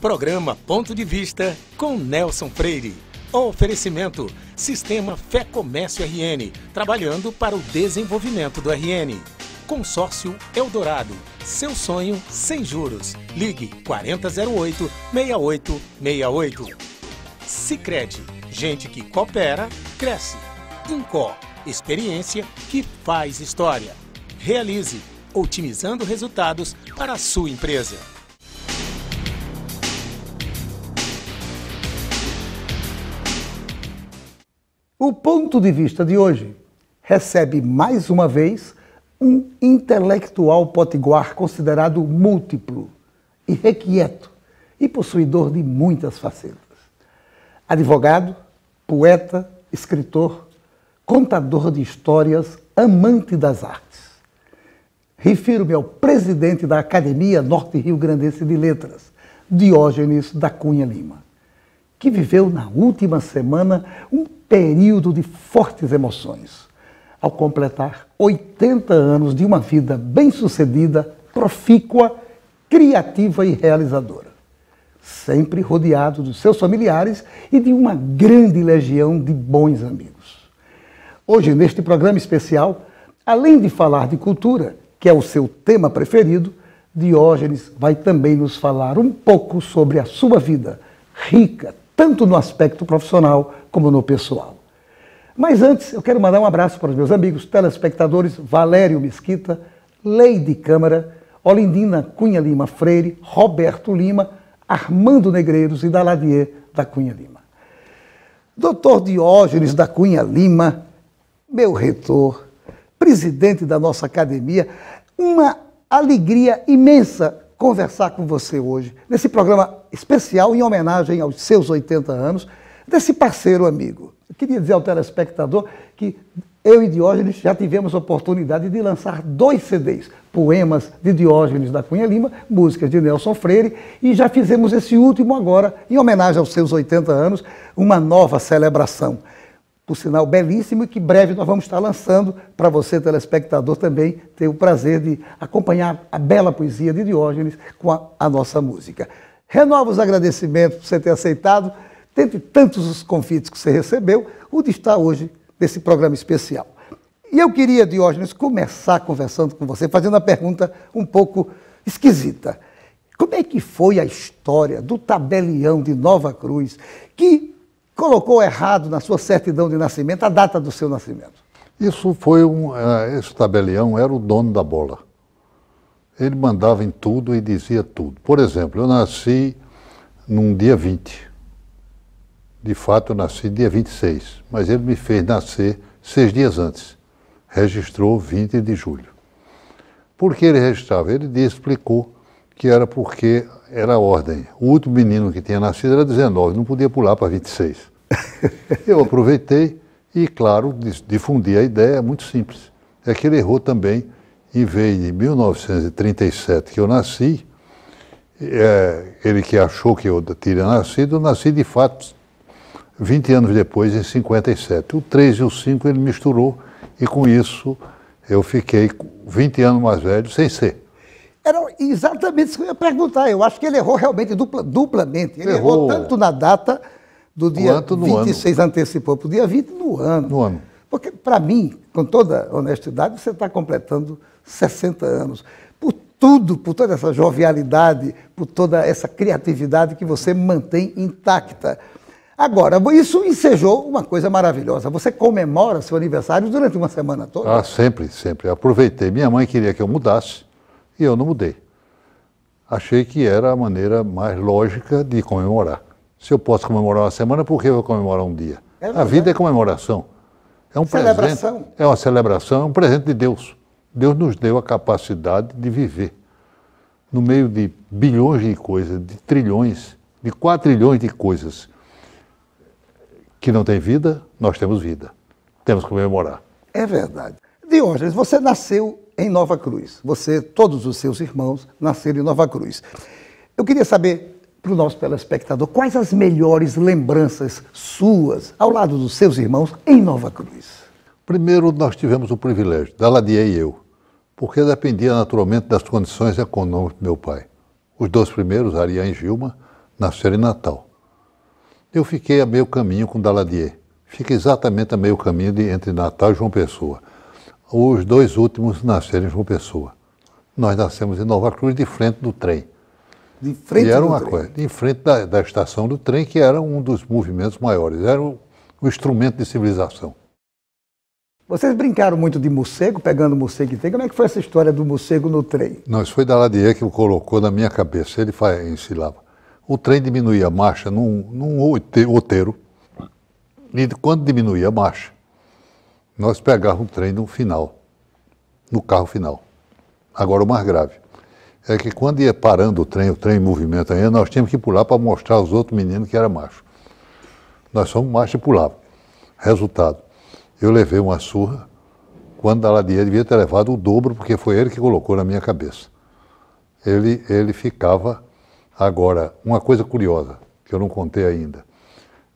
Programa Ponto de Vista com Nelson Freire. Oferecimento: Sistema Fé Comércio RN, trabalhando para o desenvolvimento do RN. Consórcio Eldorado. Seu sonho sem juros. Ligue 4008 6868. Sicredi. Gente que coopera, cresce. Incó. Experiência que faz história. Realize, otimizando resultados para a sua empresa. O ponto de vista de hoje recebe mais uma vez um intelectual potiguar considerado múltiplo, irrequieto e possuidor de muitas facetas. Advogado, poeta, escritor, contador de histórias, amante das artes. Refiro-me ao presidente da Academia Norte Rio Grandense de Letras, Diógenes da Cunha Lima que viveu na última semana um período de fortes emoções. Ao completar 80 anos de uma vida bem-sucedida, profícua, criativa e realizadora. Sempre rodeado dos seus familiares e de uma grande legião de bons amigos. Hoje, neste programa especial, além de falar de cultura, que é o seu tema preferido, Diógenes vai também nos falar um pouco sobre a sua vida rica, tanto no aspecto profissional como no pessoal. Mas antes, eu quero mandar um abraço para os meus amigos telespectadores Valério Mesquita, Leide Câmara, Olindina Cunha Lima Freire, Roberto Lima, Armando Negreiros e Daladier da Cunha Lima. Doutor Diógenes da Cunha Lima, meu reitor, presidente da nossa academia, uma alegria imensa conversar com você hoje, nesse programa especial em homenagem aos seus 80 anos, desse parceiro amigo. Eu queria dizer ao telespectador que eu e Diógenes já tivemos a oportunidade de lançar dois CDs, poemas de Diógenes da Cunha Lima, músicas de Nelson Freire, e já fizemos esse último agora, em homenagem aos seus 80 anos, uma nova celebração por sinal belíssimo, e que breve nós vamos estar lançando para você, telespectador, também ter o prazer de acompanhar a bela poesia de Diógenes com a, a nossa música. Renovo os agradecimentos por você ter aceitado, dentre tantos os convites que você recebeu, o de estar hoje nesse programa especial. E eu queria, Diógenes, começar conversando com você, fazendo uma pergunta um pouco esquisita. Como é que foi a história do tabelião de Nova Cruz, que colocou errado na sua certidão de nascimento a data do seu nascimento. Isso foi um. Eh, esse tabelião era o dono da bola. Ele mandava em tudo e dizia tudo. Por exemplo, eu nasci num dia 20. De fato, eu nasci dia 26, mas ele me fez nascer seis dias antes. Registrou 20 de julho. Por que ele registrava? Ele explicou que era porque era ordem. O último menino que tinha nascido era 19, não podia pular para 26. Eu aproveitei e, claro, difundi a ideia, é muito simples. É que ele errou também, em vez de 1937, que eu nasci, é, ele que achou que eu tinha nascido, eu nasci de fato 20 anos depois, em 57. O 3 e o 5 ele misturou e com isso eu fiquei 20 anos mais velho sem ser. Era exatamente isso que eu ia perguntar. Eu acho que ele errou realmente dupla, duplamente. Ele errou. errou tanto na data do dia Quanto 26, ano. antecipou para o dia 20 no ano. No ano. Porque, para mim, com toda honestidade, você está completando 60 anos. Por tudo, por toda essa jovialidade, por toda essa criatividade que você mantém intacta. Agora, isso ensejou uma coisa maravilhosa. Você comemora seu aniversário durante uma semana toda? Ah, sempre, sempre. Aproveitei. Minha mãe queria que eu mudasse. E eu não mudei. Achei que era a maneira mais lógica de comemorar. Se eu posso comemorar uma semana, por que eu vou comemorar um dia? É a vida é comemoração. É um celebração. presente. É uma celebração, é um presente de Deus. Deus nos deu a capacidade de viver no meio de bilhões de coisas, de trilhões, de quatro trilhões de coisas que não tem vida, nós temos vida. Temos que comemorar. É verdade. Diógenes, você nasceu em Nova Cruz. Você, todos os seus irmãos, nasceram em Nova Cruz. Eu queria saber para o nosso telespectador quais as melhores lembranças suas ao lado dos seus irmãos em Nova Cruz. Primeiro, nós tivemos o privilégio, Daladier e eu, porque dependia naturalmente das condições econômicas do meu pai. Os dois primeiros, Ariane e Gilma, nasceram em Natal. Eu fiquei a meio caminho com Daladier. Fica exatamente a meio caminho de, entre Natal e João Pessoa os dois últimos nasceram com João Pessoa. Nós nascemos em Nova Cruz, de frente do trem. De frente e era uma trem. coisa, em frente da, da, estação do trem, que era um dos movimentos maiores, era o, o instrumento de civilização. Vocês brincaram muito de morcego, pegando morcego e trem. Como é que foi essa história do morcego no trem? Não, isso foi Daladier que o colocou na minha cabeça. Ele ensilava. O trem diminuía a marcha num, num oteiro E quando diminuía a marcha, nós pegávamos o trem no final, no carro final. Agora, o mais grave é que quando ia parando o trem, o trem em movimento ainda, nós tínhamos que pular para mostrar aos outros meninos que era macho. Nós somos macho e pulava. Resultado, eu levei uma surra, quando Daladier devia ter levado o dobro, porque foi ele que colocou na minha cabeça. Ele, ele ficava. Agora, uma coisa curiosa, que eu não contei ainda.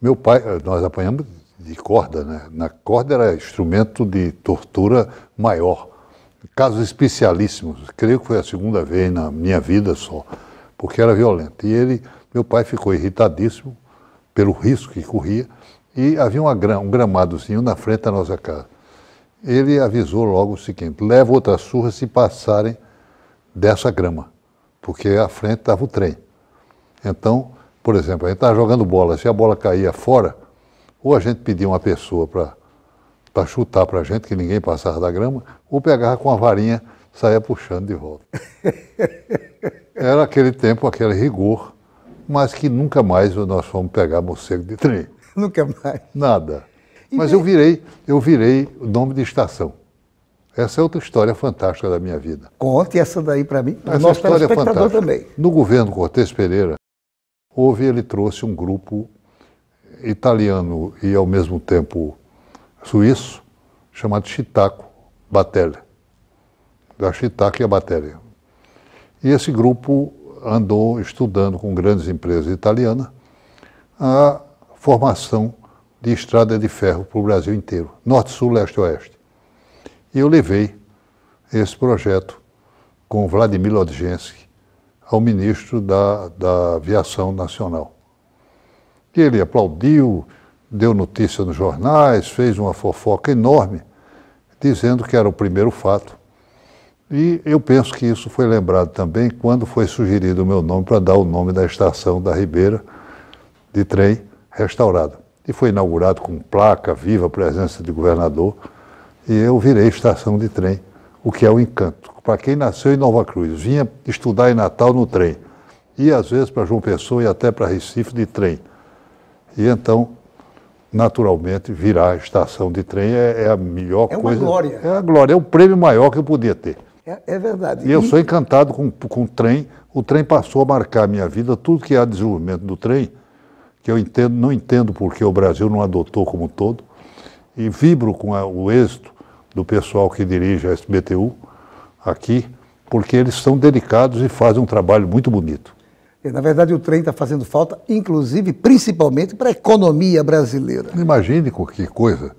Meu pai, nós apanhamos de corda, né? Na corda era instrumento de tortura maior. Casos especialíssimos, creio que foi a segunda vez na minha vida só, porque era violento. E ele, meu pai ficou irritadíssimo pelo risco que corria e havia uma, um gramadozinho na frente da nossa casa. Ele avisou logo o seguinte: leva outra surra se passarem dessa grama, porque à frente estava o trem. Então, por exemplo, a gente estava jogando bola, se a bola caía fora, ou a gente pedia uma pessoa para chutar para a gente, que ninguém passava da grama, ou pegava com a varinha, saia puxando de volta. Era aquele tempo, aquele rigor, mas que nunca mais nós fomos pegar morcego de trem. Nunca mais. Nada. Mas eu virei, eu virei o nome de estação. Essa é outra história fantástica da minha vida. Conte essa daí para mim, para o nosso história é fantástica. também. No governo Cortes Pereira, houve, ele trouxe um grupo italiano e ao mesmo tempo suíço, chamado Chitaco Batelle. Da Chitaco e a Batelle. E esse grupo andou estudando com grandes empresas italianas a formação de estrada de ferro para o Brasil inteiro, norte, sul, leste, oeste. E eu levei esse projeto com Vladimir Lodgensky ao ministro da, da Aviação Nacional que ele aplaudiu, deu notícia nos jornais, fez uma fofoca enorme, dizendo que era o primeiro fato. E eu penso que isso foi lembrado também quando foi sugerido o meu nome para dar o nome da estação da Ribeira de trem restaurada. E foi inaugurado com placa viva, presença de governador, e eu virei estação de trem, o que é um encanto. Para quem nasceu em Nova Cruz, vinha estudar em Natal no trem, ia às vezes para João Pessoa e até para Recife de trem. E então, naturalmente, virar estação de trem é, é a melhor é coisa. É uma glória. É a glória, é o prêmio maior que eu podia ter. É, é verdade. E, e, eu sou encantado com, com o trem. O trem passou a marcar a minha vida, tudo que há de desenvolvimento do trem, que eu entendo, não entendo porque o Brasil não adotou como um todo, e vibro com a, o êxito do pessoal que dirige a SBTU aqui, porque eles são dedicados e fazem um trabalho muito bonito. Na verdade, o trem está fazendo falta, inclusive, principalmente para a economia brasileira. Imagine que coisa.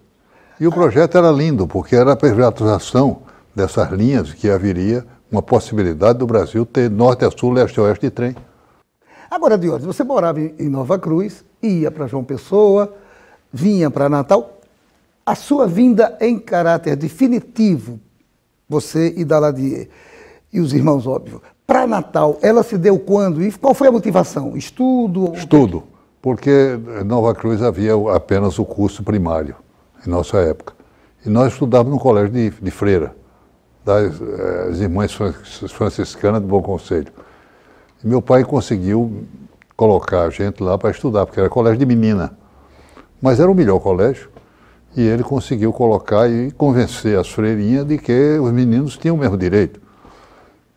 E o projeto era lindo, porque era a privatização dessas linhas que haveria uma possibilidade do Brasil ter norte a sul, leste a oeste de trem. Agora, Diógenes, você morava em Nova Cruz, ia para João Pessoa, vinha para Natal. A sua vinda em caráter definitivo, você e Daladier, e os irmãos, óbvio, para Natal, ela se deu quando? E qual foi a motivação? Estudo? Estudo, porque Nova Cruz havia apenas o curso primário, em nossa época. E nós estudávamos no colégio de, de freira, das eh, irmãs franciscanas do Bom Conselho. E meu pai conseguiu colocar a gente lá para estudar, porque era colégio de menina. Mas era o melhor colégio. E ele conseguiu colocar e convencer as freirinhas de que os meninos tinham o mesmo direito.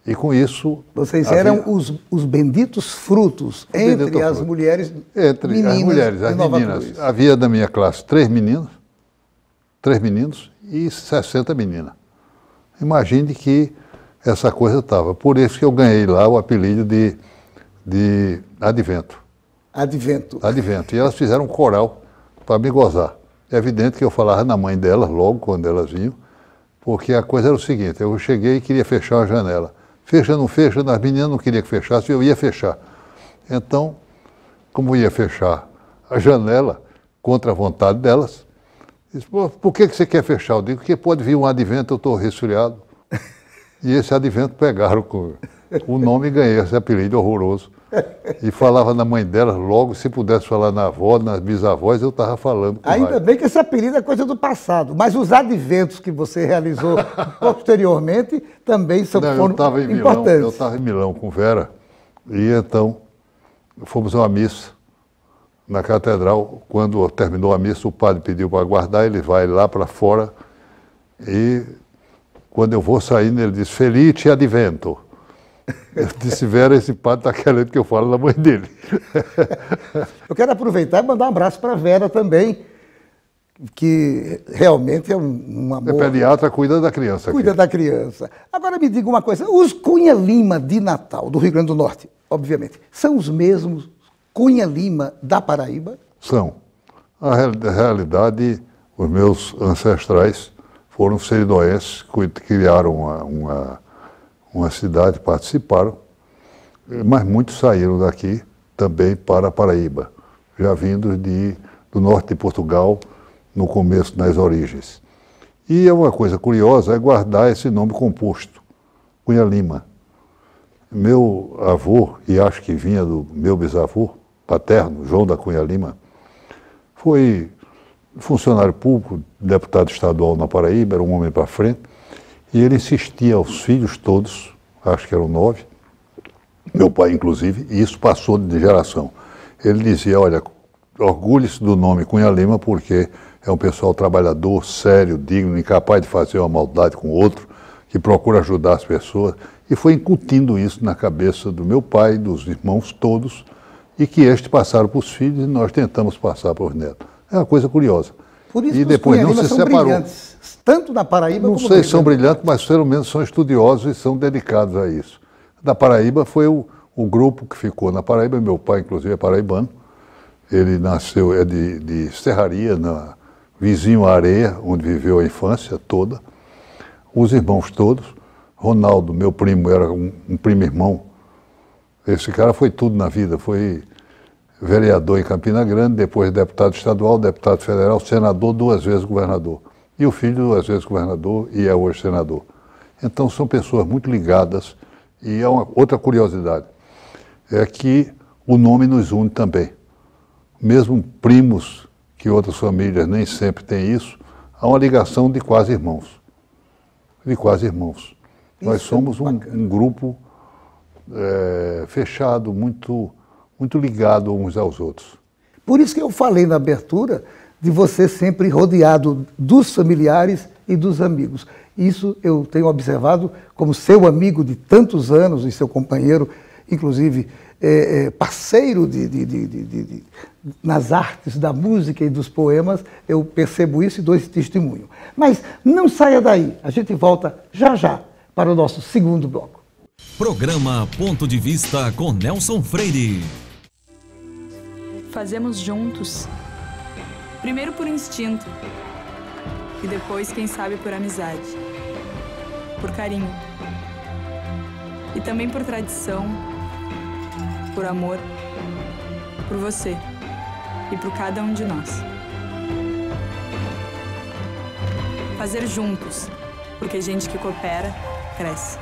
E com isso. Vocês havia... eram os, os benditos frutos entre bendito as fruto. mulheres. Entre meninas as mulheres, as meninas. Cruz. Havia na minha classe três meninos, três meninos e 60 meninas. Imagine que essa coisa estava. Por isso que eu ganhei lá o apelido de, de Advento. Advento. Advento. E elas fizeram um coral para me gozar. É evidente que eu falava na mãe delas logo quando elas vinham, porque a coisa era o seguinte: eu cheguei e queria fechar a janela. Fecha, não fecha, as meninas não queriam que fechasse, eu ia fechar. Então, como ia fechar a janela, contra a vontade delas, disse, por que, que você quer fechar? Eu digo, porque pode vir um advento, eu estou resfriado. E esse advento pegaram com o nome ganhei, esse apelido horroroso. E falava na mãe dela logo, se pudesse falar na avó, nas bisavós, eu estava falando. Ainda bem que esse apelido é coisa do passado, mas os adventos que você realizou posteriormente também são Não, foram eu tava em Milão, importantes. eu estava em Milão com Vera, e então fomos a uma missa na catedral. Quando terminou a missa, o padre pediu para guardar, ele vai lá para fora e quando eu vou saindo, ele diz, Felice Advento. Eu disse, Vera, esse padre está querendo que eu fale da mãe dele. eu quero aproveitar e mandar um abraço para a Vera também, que realmente é um, é amor. É pediatra, cuida da criança. Cuida aqui. da criança. Agora me diga uma coisa: os Cunha Lima de Natal, do Rio Grande do Norte, obviamente, são os mesmos Cunha Lima da Paraíba? São. A realidade, os meus ancestrais foram seridoenses criaram uma, uma uma cidade, participaram, eh, mas muitos saíram daqui também para a Paraíba, já vindos de, do norte de Portugal, no começo, nas origens. E é uma coisa curiosa é guardar esse nome composto, Cunha Lima. Meu avô, e acho que vinha do meu bisavô paterno, João da Cunha Lima, foi funcionário público, deputado estadual na Paraíba, era um homem para frente, e ele insistia aos filhos todos, acho que eram nove, meu pai inclusive, e isso passou de geração. Ele dizia, olha, orgulhe-se do nome Cunha Lima porque é um pessoal trabalhador, sério, digno, incapaz de fazer uma maldade com outro, que procura ajudar as pessoas. E foi incutindo isso na cabeça do meu pai, dos irmãos todos, e que estes passaram para os filhos e nós tentamos passar para os netos. É uma coisa curiosa. Por isso e depois não se separou. Brilhantes tanto na Paraíba não como sei, são brilhantes, mas pelo menos são estudiosos e são dedicados a isso. Da Paraíba foi o, o grupo que ficou na Paraíba, meu pai, inclusive, é paraibano, ele nasceu, é de, de Serraria, na, vizinho à Areia, onde viveu a infância toda, os irmãos todos, Ronaldo, meu primo, era um, um primo-irmão, esse cara foi tudo na vida, foi vereador em Campina Grande, depois deputado estadual, deputado federal, senador, duas vezes governador. E o filho, às vezes, governador e é hoje senador. Então, são pessoas muito ligadas. E é uma outra curiosidade, é que o nome nos une também. Mesmo primos, que outras famílias nem sempre têm isso, há uma ligação de quase irmãos. De quase irmãos. Isso Nós é somos um, um grupo é, fechado, muito, muito ligado uns aos outros. Por isso que eu falei na abertura de você sempre rodeado dos familiares e dos amigos. Isso eu tenho observado como seu amigo de tantos anos e seu companheiro, inclusive é, é, parceiro de, de, de, nas artes da música e dos poemas, eu percebo isso e dou esse testemunho. Mas não saia daí, a gente volta já já para o nosso segundo bloco. Programa Ponto de Vista com Nelson Freire. Fazemos juntos Primeiro por instinto. E depois, quem sabe, por amizade. Por carinho. E também por tradição. Por amor. Por você. E por cada um de nós. Fazer juntos. Porque gente que coopera, cresce.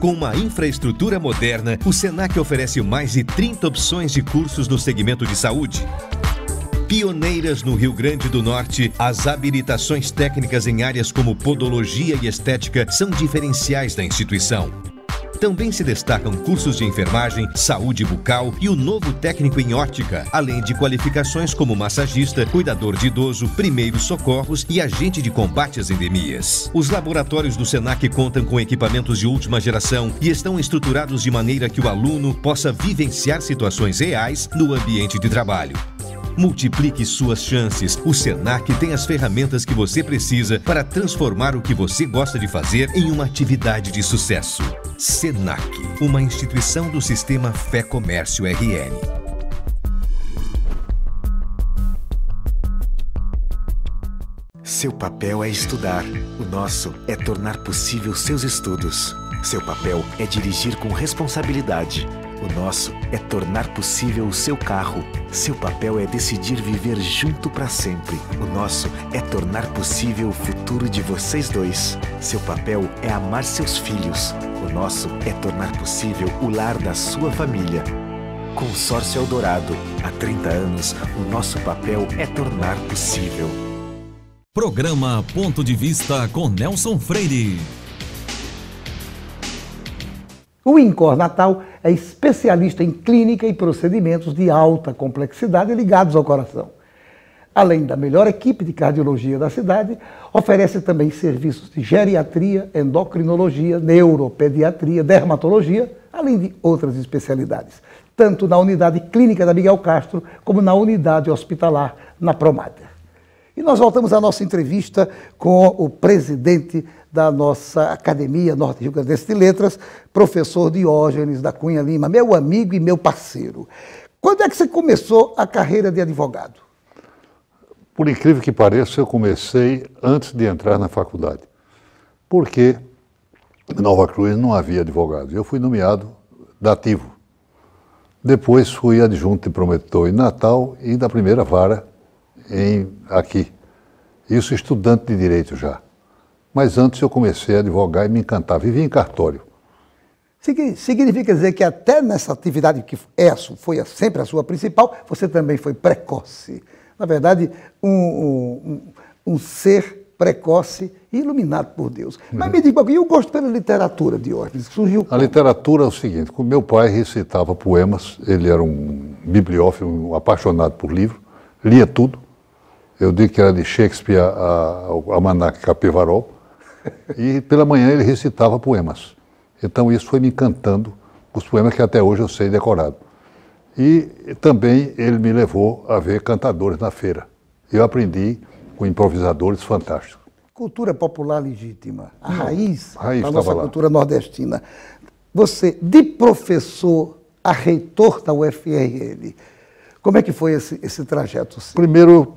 Com uma infraestrutura moderna, o SENAC oferece mais de 30 opções de cursos no segmento de saúde. Pioneiras no Rio Grande do Norte, as habilitações técnicas em áreas como podologia e estética são diferenciais da instituição. Também se destacam cursos de enfermagem, saúde bucal e o novo técnico em ótica, além de qualificações como massagista, cuidador de idoso, primeiros socorros e agente de combate às endemias. Os laboratórios do SENAC contam com equipamentos de última geração e estão estruturados de maneira que o aluno possa vivenciar situações reais no ambiente de trabalho. Multiplique suas chances. O Senac tem as ferramentas que você precisa para transformar o que você gosta de fazer em uma atividade de sucesso. Senac, uma instituição do sistema Fé Comércio RN. Seu papel é estudar. O nosso é tornar possível seus estudos. Seu papel é dirigir com responsabilidade o nosso é tornar possível o seu carro. Seu papel é decidir viver junto para sempre. O nosso é tornar possível o futuro de vocês dois. Seu papel é amar seus filhos. O nosso é tornar possível o lar da sua família. Consórcio Eldorado. Há 30 anos, o nosso papel é tornar possível. Programa Ponto de Vista com Nelson Freire. O Incor Natal é especialista em clínica e procedimentos de alta complexidade ligados ao coração. Além da melhor equipe de cardiologia da cidade, oferece também serviços de geriatria, endocrinologia, neuropediatria, dermatologia, além de outras especialidades, tanto na unidade clínica da Miguel Castro como na unidade hospitalar na Promater. E nós voltamos à nossa entrevista com o presidente da nossa Academia Norte Rio Grandense de Letras, professor Diógenes da Cunha Lima, meu amigo e meu parceiro. Quando é que você começou a carreira de advogado? Por incrível que pareça, eu comecei antes de entrar na faculdade. Porque em Nova Cruz não havia advogado Eu fui nomeado dativo. Depois fui adjunto de promotor em Natal e da primeira vara em aqui. Isso estudante de direito já. Mas antes eu comecei a advogar e me encantar. Vivia em cartório. Significa dizer que até nessa atividade que é, foi sempre a sua principal, você também foi precoce. Na verdade, um, um, um ser precoce e iluminado por Deus. Mas é. me diga, e o gosto pela literatura, de Diógenes? Surgiu A literatura é o seguinte, meu pai recitava poemas, ele era um bibliófilo, um apaixonado por livro, lia tudo. Eu digo que era de Shakespeare a, a, a Manac Capivarol. E pela manhã ele recitava poemas. Então isso foi me encantando, os poemas que até hoje eu sei decorado. E também ele me levou a ver cantadores na feira. Eu aprendi com improvisadores fantásticos. Cultura popular legítima, a raiz, a raiz da nossa lá. cultura nordestina. Você, de professor a reitor da UFRL, como é que foi esse, esse trajeto? Primeiro,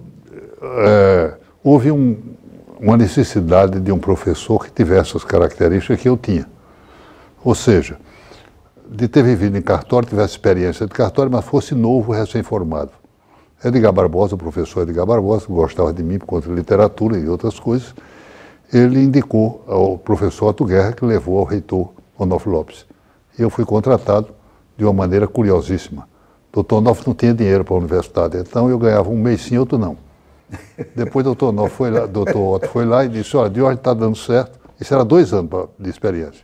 é, houve um, uma necessidade de um professor que tivesse as características que eu tinha. Ou seja, de ter vivido em cartório, tivesse experiência de cartório, mas fosse novo, recém-formado. Edgar Barbosa, o professor Edgar Barbosa, que gostava de mim por conta de literatura e outras coisas, ele indicou ao professor Otto Guerra, que levou ao reitor Onofre Lopes. Eu fui contratado de uma maneira curiosíssima. Doutor Onofre não tinha dinheiro para a universidade, então eu ganhava um mês sim, outro não. Depois o doutor Nó foi lá, doutor Otto foi lá e disse, olha, hoje está dando certo. Isso era dois anos de experiência.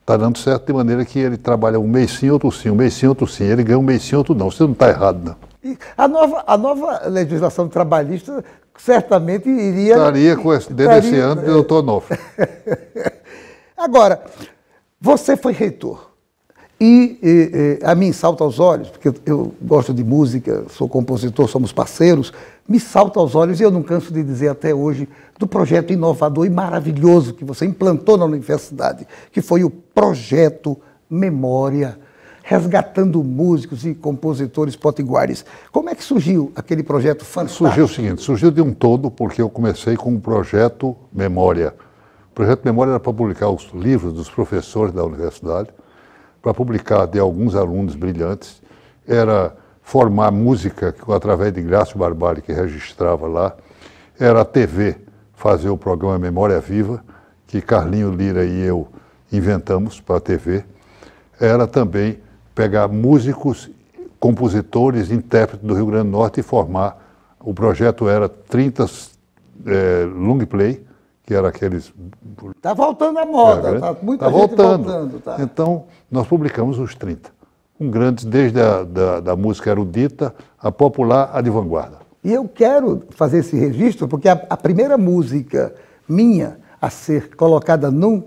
Está dando certo de maneira que ele trabalha um mês sim, outro sim, um mês sim, outro sim. Ele ganha um mês sim, outro não. Você não está errado, não. E a nova, a nova legislação trabalhista certamente iria... Estaria com esse, dentro desse ano de doutor Onofre. Agora, você foi reitor. E, e, e, a mim salta aos olhos, porque eu gosto de música, sou compositor, somos parceiros, me salta aos olhos, e eu não canso de dizer até hoje, do projeto inovador e maravilhoso que você implantou na universidade, que foi o Projeto Memória, resgatando músicos e compositores potiguares. Como é que surgiu aquele projeto fantástico? Surgiu o seguinte, surgiu de um todo, porque eu comecei com o Projeto Memória. O Projeto Memória era para publicar os livros dos professores da universidade, para publicar de alguns alunos brilhantes, era formar música através de Graça Barbari, que registrava lá, era a TV fazer o programa Memória Viva, que Carlinho Lira e eu inventamos para a TV, era também pegar músicos, compositores, intérpretes do Rio Grande do Norte e formar. O projeto era 30 é, long play, que era aqueles. Está voltando à moda, é, tá, muita tá gente voltando. voltando tá. Então, nós publicamos os 30 com grandes, desde a da, da música erudita, a popular, a de vanguarda. E eu quero fazer esse registro porque a, a primeira música minha a ser colocada num,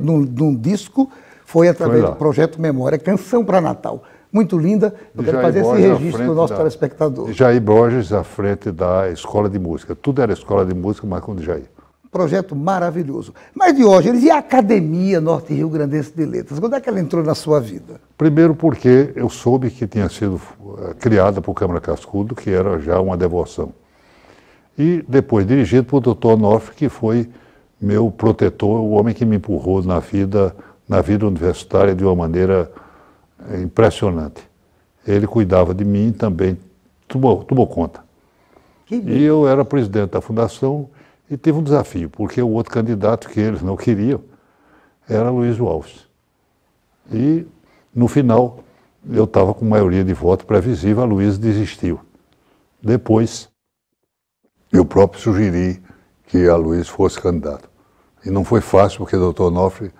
num, num disco foi através foi do projeto Memória, Canção para Natal. Muito linda, eu quero fazer Borges esse registro para o nosso da, telespectador. Jair Borges à frente da Escola de Música. Tudo era Escola de Música, mas com Jair. Projeto maravilhoso. Mas, de hoje, e a Academia Norte Rio Grandense de Letras? Quando é que ela entrou na sua vida? Primeiro porque eu soube que tinha sido eh, criada por Câmara Cascudo, que era já uma devoção. E depois dirigido por Dr. North, que foi meu protetor, o homem que me empurrou na vida, na vida universitária de uma maneira eh, impressionante. Ele cuidava de mim e também tomou, tomou conta. E eu era presidente da fundação e teve um desafio, porque o outro candidato que eles não queriam era Luiz Alves. E, no final, eu estava com maioria de voto previsível, a Luiz desistiu. Depois, eu próprio sugeri que a Luiz fosse candidato. E não foi fácil, porque o doutor Nofre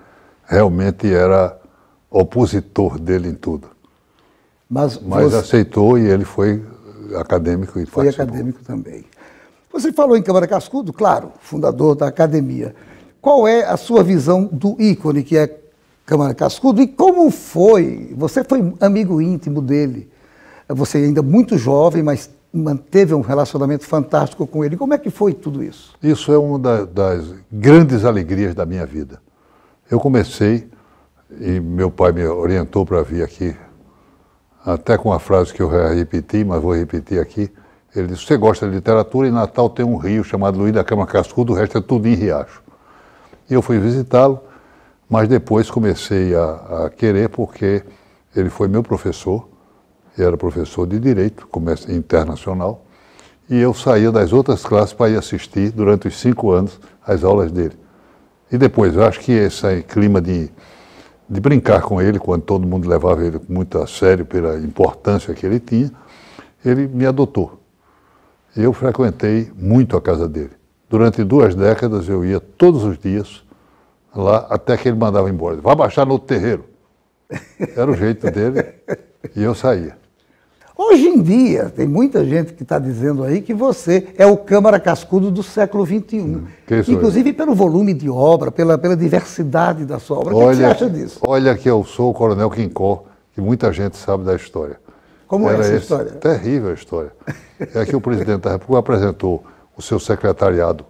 realmente era opositor dele em tudo. Mas, Mas você... aceitou e ele foi acadêmico e Foi participou. acadêmico também. Você falou em Câmara Cascudo, claro, fundador da academia. Qual é a sua visão do ícone que é Câmara Cascudo e como foi? Você foi amigo íntimo dele. Você é ainda muito jovem, mas manteve um relacionamento fantástico com ele. Como é que foi tudo isso? Isso é uma das grandes alegrias da minha vida. Eu comecei e meu pai me orientou para vir aqui, até com a frase que eu repeti, mas vou repetir aqui. Ele disse: Você gosta de literatura? Em Natal tem um rio chamado Luiz da Cama Cascudo, o resto é tudo em riacho. E eu fui visitá-lo, mas depois comecei a, a, querer, porque ele foi meu professor, era professor de Direito comércio Internacional, e eu saía das outras classes para ir assistir durante os cinco anos as aulas dele. E depois, eu acho que esse clima de, de brincar com ele, quando todo mundo levava ele muito a sério pela importância que ele tinha, ele me adotou eu frequentei muito a casa dele. Durante duas décadas eu ia todos os dias lá até que ele mandava embora. Vá baixar no terreiro. Era o jeito dele e eu saía. Hoje em dia, tem muita gente que está dizendo aí que você é o Câmara Cascudo do século XXI. Hum, inclusive pelo volume de obra, pela, pela diversidade da sua obra. Olha, o que, você acha disso? Olha que eu sou o Coronel Quincó, que muita gente sabe da história. Como é Era é essa história? Terrível a história é que o presidente da República apresentou o seu secretariado,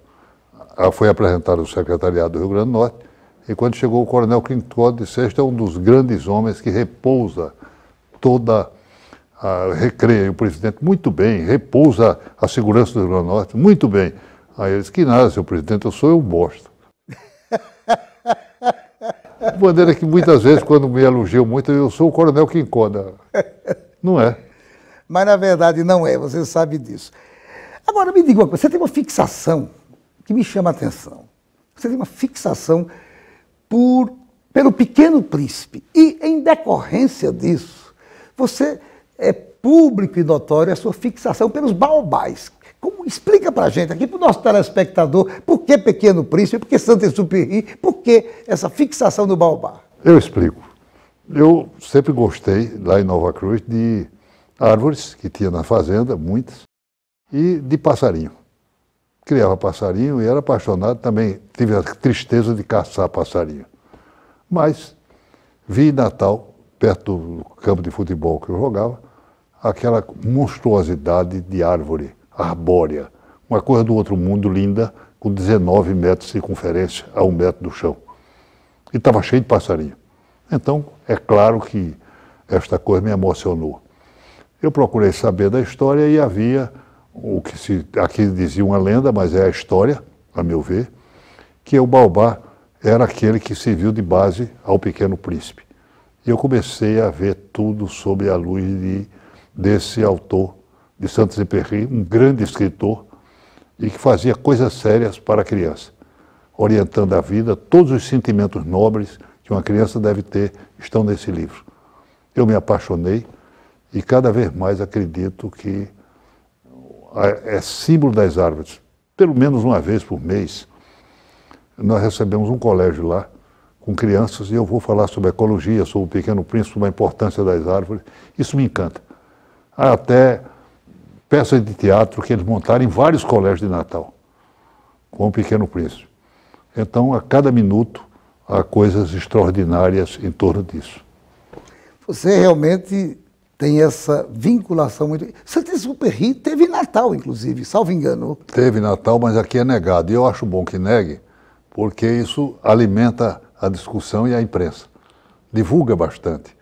ah, foi apresentado o secretariado do Rio Grande do Norte, e quando chegou o coronel Clinton de Sexta, é um dos grandes homens que repousa toda a, recreia o presidente muito bem, repousa a segurança do Rio Grande do Norte muito bem. Aí ele disse que nada, senhor presidente, eu sou eu bosta. De maneira que muitas vezes, quando me elogiam muito, eu sou o coronel que encoda. Não é mas na verdade não é, você sabe disso. Agora me diga uma coisa, você tem uma fixação que me chama a atenção. Você tem uma fixação por, pelo pequeno príncipe. E em decorrência disso, você é público e notório a sua fixação pelos baobás. Como, explica para a gente aqui, para o nosso telespectador, por que Pequeno Príncipe, por que Santa Exuperi, por que essa fixação do baobá? Eu explico. Eu sempre gostei, lá em Nova Cruz, de árvores que tinha na fazenda, muitas, e de passarinho. Criava passarinho e era apaixonado também. Tive a tristeza de caçar passarinho. Mas vi em Natal, perto do campo de futebol que eu jogava, aquela monstruosidade de árvore arbórea, uma coisa do outro mundo linda, com 19 metros de circunferência a um metro do chão. E estava cheio de passarinho. Então, é claro que esta coisa me emocionou. Eu procurei saber da história e havia o que se, aqui dizia uma lenda, mas é a história, a meu ver, que o Baobá era aquele que serviu de base ao Pequeno Príncipe. E eu comecei a ver tudo sobre a luz de, desse autor, de Santos exupéry um grande escritor, e que fazia coisas sérias para a criança, orientando a vida, todos os sentimentos nobres que uma criança deve ter estão nesse livro. Eu me apaixonei, e cada vez mais acredito que é símbolo das árvores. Pelo menos uma vez por mês, nós recebemos um colégio lá com crianças e eu vou falar sobre ecologia, sobre o pequeno príncipe, sobre a importância das árvores. Isso me encanta. Há até peças de teatro que eles montaram em vários colégios de Natal com o pequeno príncipe. Então, a cada minuto, há coisas extraordinárias em torno disso. Você realmente tem essa vinculação muito. Santíssimo Perri teve Natal, inclusive, salvo engano. Teve Natal, mas aqui é negado. E eu acho bom que negue, porque isso alimenta a discussão e a imprensa. Divulga bastante.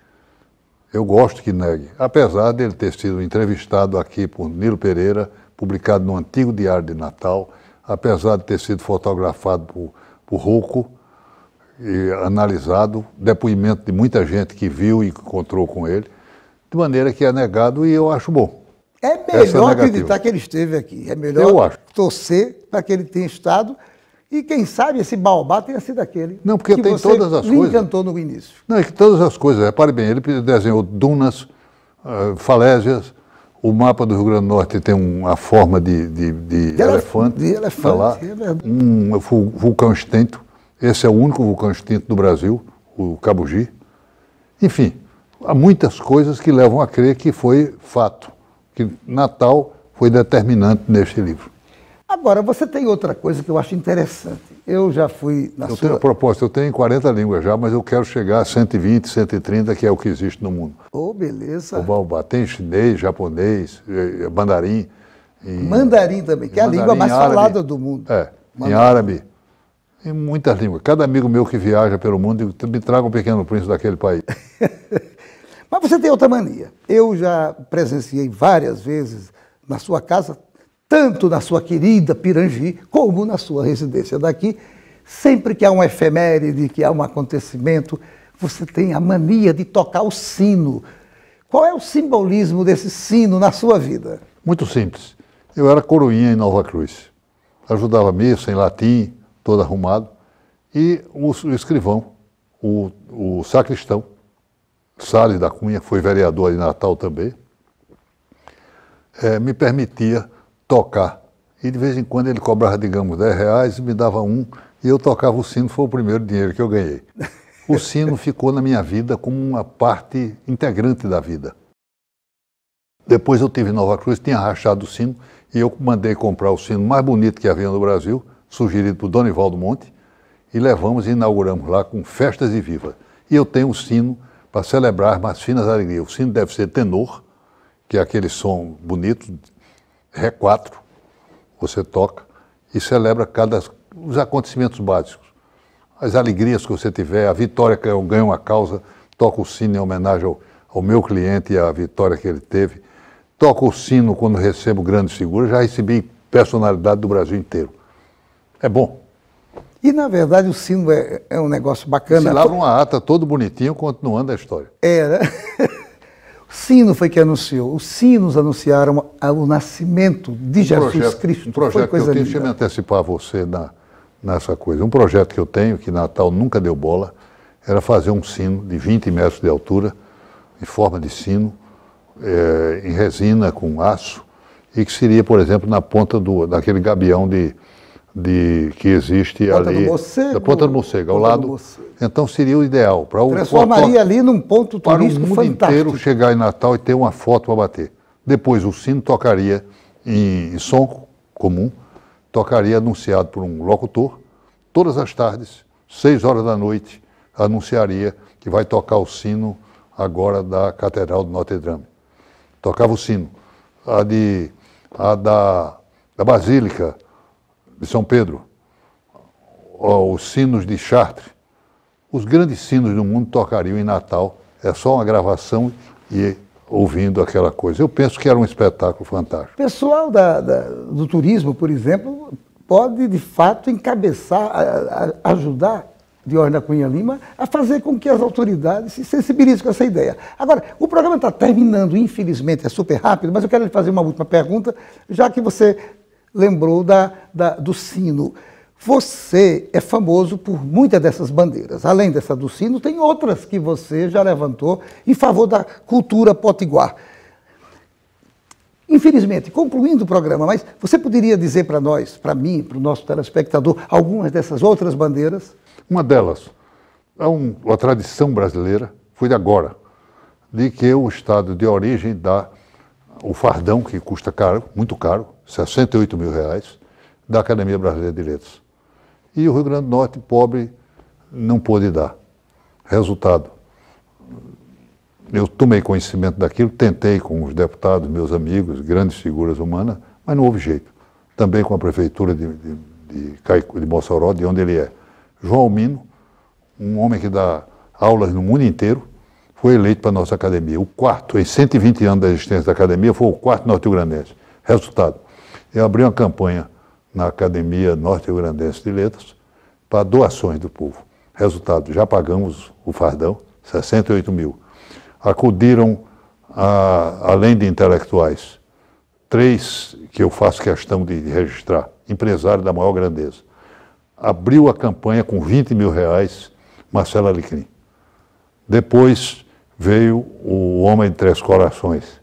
Eu gosto que negue, apesar dele ter sido entrevistado aqui por Nilo Pereira, publicado no antigo Diário de Natal, apesar de ter sido fotografado por, por Rouco e analisado, depoimento de muita gente que viu e encontrou com ele de maneira que é negado e eu acho bom. É, é melhor é acreditar que ele esteve aqui. É melhor torcer para que ele tenha estado e quem sabe esse baobá tenha sido aquele. Não, porque que tem você todas as coisas. encantou no início. Não, é que todas as coisas. É, repare bem, ele desenhou dunas, ah, falésias. O mapa do Rio Grande do Norte tem uma forma de, de, de, de elefante. De tá elefante, tá lá. É um vulcão extinto. Esse é o único vulcão extinto do Brasil, o Cabugi. Enfim, há muitas coisas que levam a crer que foi fato, que Natal foi determinante neste livro. Agora, você tem outra coisa que eu acho interessante. Eu já fui na eu sua... Tenho, proposta, eu tenho 40 línguas já, mas eu quero chegar a 120, 130, que é o que existe no mundo. Oh, beleza. Oba, tem chinês, japonês, eh, eh, mandarim. E... Mandarim também, que é a língua mais árabe. falada do mundo. É, mandarim. em árabe, em muitas línguas. Cada amigo meu que viaja pelo mundo, me traga um pequeno príncipe daquele país. Mas você tem outra mania. Eu já presenciei várias vezes na sua casa, tanto na sua querida Pirangi, como na sua residência daqui, sempre que há um efeméride, que há um acontecimento, você tem a mania de tocar o sino. Qual é o simbolismo desse sino na sua vida? Muito simples. Eu era coroinha em Nova Cruz. Ajudava missa em latim, todo arrumado. E o escrivão, o, o sacristão, Salles da Cunha, foi vereador em Natal também, é, me permitia tocar. E de vez em quando ele cobrava, digamos, 10 reais, me dava um, e eu tocava o sino, foi o primeiro dinheiro que eu ganhei. O sino ficou na minha vida como uma parte integrante da vida. Depois eu tive Nova Cruz, tinha rachado o sino, e eu mandei comprar o sino mais bonito que havia no Brasil, sugerido por Donival do Monte, e levamos e inauguramos lá com festas e viva. E eu tenho o sino para celebrar as mais finas alegrias. O sino deve ser tenor, que é aquele som bonito, ré 4, você toca e celebra cada os acontecimentos básicos. As alegrias que você tiver, a vitória que eu ganho uma causa, toca o sino em homenagem ao, ao meu cliente e à vitória que ele teve. Toca o sino quando recebo grandes figuras, já recebi personalidade do Brasil inteiro. É bom. E, na verdade, o sino é, é um negócio bacana. Se lava uma ata todo bonitinho, continuando a história. Era. o sino foi que anunciou. Os sinos anunciaram o nascimento de um Jesus projeto, Cristo. Um projeto que eu tenho, deixa eu me antecipar a você na, nessa coisa. Um projeto que eu tenho, que Natal nunca deu bola, era fazer um sino de 20 metros de altura, em forma de sino, é, em resina, com aço, e que seria, por exemplo, na ponta do, daquele gabião de de, que existe ponta ali. Do da Ponta do Morcego, ao lado. Então seria o ideal. Para o, Transformaria ali num ponto turístico Para o mundo fantástico. inteiro chegar em Natal e ter uma foto para bater. Depois o sino tocaria em, em som comum, tocaria anunciado por um locutor, todas as tardes, seis horas da noite, anunciaria que vai tocar o sino agora da Catedral de Notre Dame. Tocava o sino. A, de, a da, da Basílica, de São Pedro, os sinos de Chartres, os grandes sinos do mundo tocariam em Natal. É só uma gravação e ouvindo aquela coisa. Eu penso que era um espetáculo fantástico. O pessoal da, da, do turismo, por exemplo, pode de fato encabeçar, a, a ajudar Dior Cunha Lima a fazer com que as autoridades se sensibilizem com essa ideia. Agora, o programa está terminando, infelizmente, é super rápido, mas eu quero lhe fazer uma última pergunta, já que você lembrou da, da, do sino. Você é famoso por muitas dessas bandeiras. Além dessa do sino, tem outras que você já levantou em favor da cultura potiguar. Infelizmente, concluindo o programa, mas você poderia dizer para nós, para mim, para o nosso telespectador, algumas dessas outras bandeiras? Uma delas é uma tradição brasileira, foi de agora, de que o estado de origem da o fardão, que custa caro, muito caro, 68 mil reais, da Academia Brasileira de Letras. E o Rio Grande do Norte, pobre, não pôde dar. Resultado, eu tomei conhecimento daquilo, tentei com os deputados, meus amigos, grandes figuras humanas, mas não houve jeito. Também com a prefeitura de, de, de, Caico, de Mossoró, de onde ele é. João Almino, um homem que dá aulas no mundo inteiro, foi eleito para a nossa academia. O quarto, em 120 anos da existência da academia, foi o quarto norte-grandense. Resultado, eu abri uma campanha na Academia Norte-Grandense de Letras para doações do povo. Resultado, já pagamos o fardão, 68 mil. Acudiram, a, além de intelectuais, três que eu faço questão de registrar, empresário da maior grandeza. Abriu a campanha com 20 mil reais, Marcelo Alecrim. Depois, veio o Homem de Três Corações,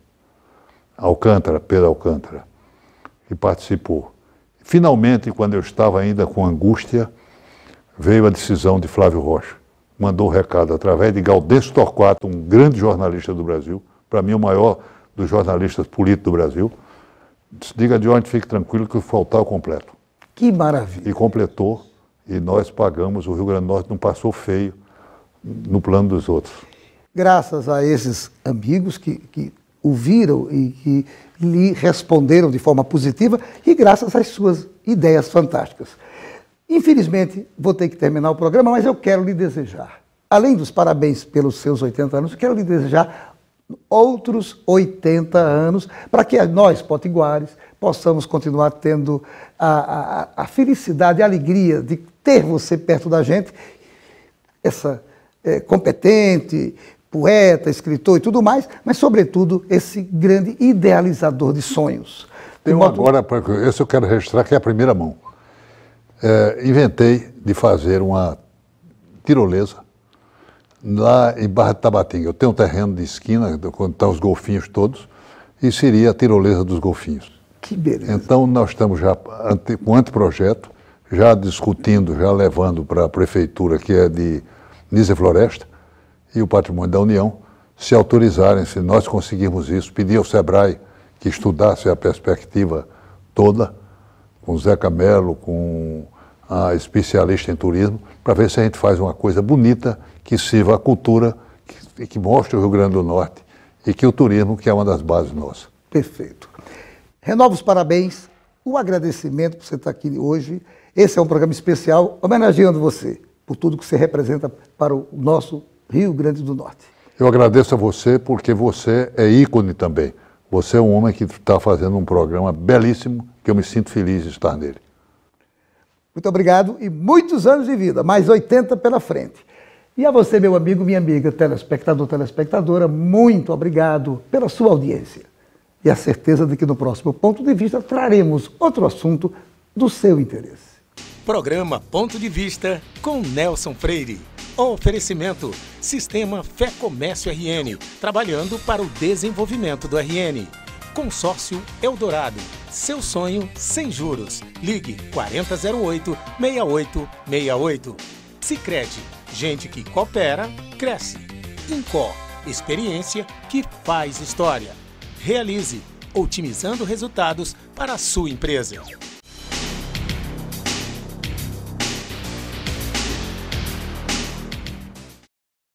Alcântara, Pedro Alcântara, e participou. Finalmente, quando eu estava ainda com angústia, veio a decisão de Flávio Rocha. Mandou o um recado através de Galdêncio Torquato, um grande jornalista do Brasil, para mim o maior dos jornalistas políticos do Brasil. Disse, Diga de onde, fique tranquilo que o faltar completo. Que maravilha. E completou, e nós pagamos, o Rio Grande do Norte não passou feio no plano dos outros graças a esses amigos que, que ouviram e que lhe responderam de forma positiva e graças às suas ideias fantásticas. Infelizmente, vou ter que terminar o programa, mas eu quero lhe desejar, além dos parabéns pelos seus 80 anos, quero lhe desejar outros 80 anos para que nós, potiguares, possamos continuar tendo a, a, a felicidade e a alegria de ter você perto da gente, essa é, competente, poeta, escritor e tudo mais, mas, sobretudo, esse grande idealizador de sonhos. Tem modo... agora, esse eu quero registrar, que é a primeira mão. É, inventei de fazer uma tirolesa lá em Barra de Tabatinga. Eu tenho um terreno de esquina, onde estão os golfinhos todos, e seria a tirolesa dos golfinhos. Que beleza. Então, nós estamos já ante, com um anteprojeto, já discutindo, já levando para a prefeitura, que é de Nise Floresta, e o Patrimônio da União se autorizarem, se nós conseguirmos isso, pedir ao SEBRAE que estudasse a perspectiva toda, com Zeca Melo, com a especialista em turismo, para ver se a gente faz uma coisa bonita que sirva a cultura que, que mostre o Rio Grande do Norte e que o turismo, que é uma das bases nossas. Perfeito. Renovo os parabéns, o agradecimento por você estar aqui hoje. Esse é um programa especial homenageando você por tudo que você representa para o nosso Rio Grande do Norte. Eu agradeço a você porque você é ícone também. Você é um homem que está fazendo um programa belíssimo que eu me sinto feliz de estar nele. Muito obrigado e muitos anos de vida, mais 80 pela frente. E a você, meu amigo, minha amiga, telespectador, telespectadora, muito obrigado pela sua audiência. E a certeza de que no próximo ponto de vista traremos outro assunto do seu interesse. Programa Ponto de Vista com Nelson Freire. Oferecimento: Sistema Fé Comércio RN, trabalhando para o desenvolvimento do RN. Consórcio Eldorado. Seu sonho sem juros. Ligue 4008 6868. Sicredi. Gente que coopera, cresce. Incor Experiência que faz história. Realize, otimizando resultados para a sua empresa.